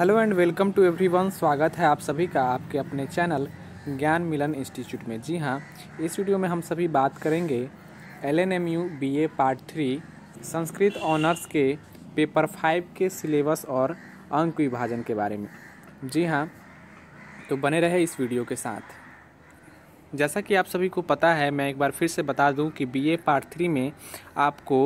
hello and welcome to everyone स्वागत है आप सभी का आपके अपने चैनल ज्ञान मिलन इंस्टीट्यूट में जी हाँ इस वीडियो में हम सभी बात करेंगे L N M U B A part three Sanskrit honours के पेपर फाइव के सिलेबस और अंक विभाजन के बारे में जी हाँ तो बने रहे इस वीडियो के साथ जैसा कि आप सभी को पता है मैं एक बार फिर से बता दूं कि बीए पार्ट थ्री में आपको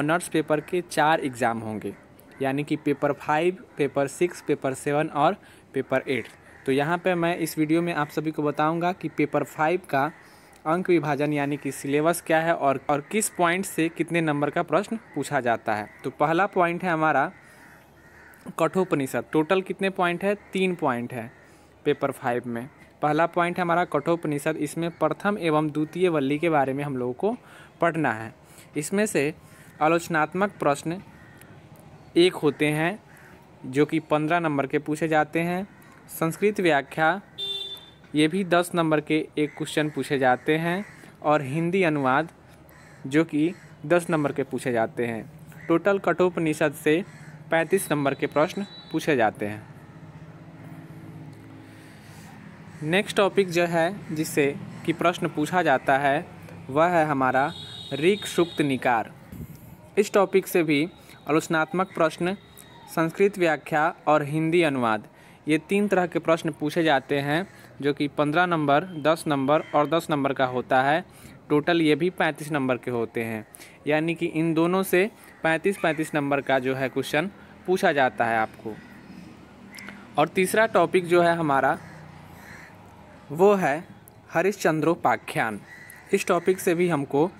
ऑनर्स पेपर के चार एग्ज़ाम होंगे यानी कि paper five paper six paper seven और पेपर एट तो यहाँ पे मैं इस वीडियो में आप सभी को बताऊँगा कि पेपर फाइव का अंक विभाजन यानी कि सिलेबस क्या है और और किस पॉइंट से कितने नंबर का प्रश्न पूछा जाता है तो पहला पॉइंट है हमारा कठोपनिषद टोटल कितने पॉइंट है तीन पॉइंट है पेपर फाइव में पहला पॉइंट है हमारा कठोपनिषद इसमें प्रथम एवं द्वितीय वल्ली के बारे में हम लोगों को पढ़ना है इसमें से आलोचनात्मक प्रश्न एक होते हैं जो कि पंद्रह नंबर के पूछे जाते हैं संस्कृत व्याख्या ये भी दस नंबर के एक क्वेश्चन पूछे जाते हैं और हिंदी अनुवाद जो कि दस नंबर के पूछे जाते हैं टोटल कठोपनिषद से पैंतीस नंबर के प्रश्न पूछे जाते हैं नेक्स्ट टॉपिक जो है जिससे कि प्रश्न पूछा जाता है वह है हमारा रिक सुप्त निकार इस टॉपिक से भी आलोचनात्मक प्रश्न संस्कृत व्याख्या और हिंदी अनुवाद ये तीन तरह के प्रश्न पूछे जाते हैं जो कि पंद्रह नंबर दस नंबर और दस नंबर का होता है टोटल ये भी पैंतीस नंबर के होते हैं यानी कि इन दोनों से पैंतीस पैंतीस नंबर का जो है क्वेश्चन पूछा जाता है आपको और तीसरा टॉपिक जो है हमारा वो है हरिश्चंद्रोपाख्यान इस टॉपिक से भी हमको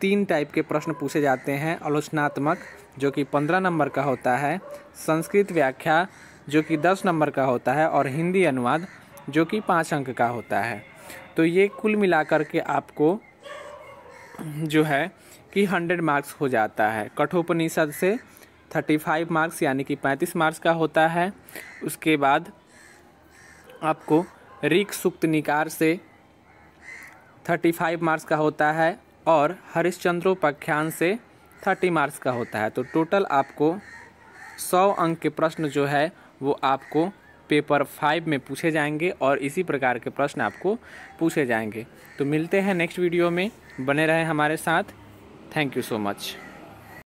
तीन टाइप के प्रश्न पूछे जाते हैं आलोचनात्मक जो कि पंद्रह नंबर का होता है संस्कृत व्याख्या जो कि दस नंबर का होता है और हिंदी अनुवाद जो कि पाँच अंक का होता है तो ये कुल मिलाकर के आपको जो है कि हंड्रेड मार्क्स हो जाता है कठोपनिषद से थर्टी फाइव मार्क्स यानी कि पैंतीस मार्क्स का होता है उसके बाद आपको रिक सुक्त निकार से थर्टी फाइव मार्क्स का होता है और हरिश्चंद्रोपाख्यान से थर्टी मार्क्स का होता है तो टोटल आपको सौ अंक के प्रश्न जो है वो आपको पेपर फाइव में पूछे जाएंगे और इसी प्रकार के प्रश्न आपको पूछे जाएंगे तो मिलते हैं नेक्स्ट वीडियो में बने रहें हमारे साथ थैंक यू सो मच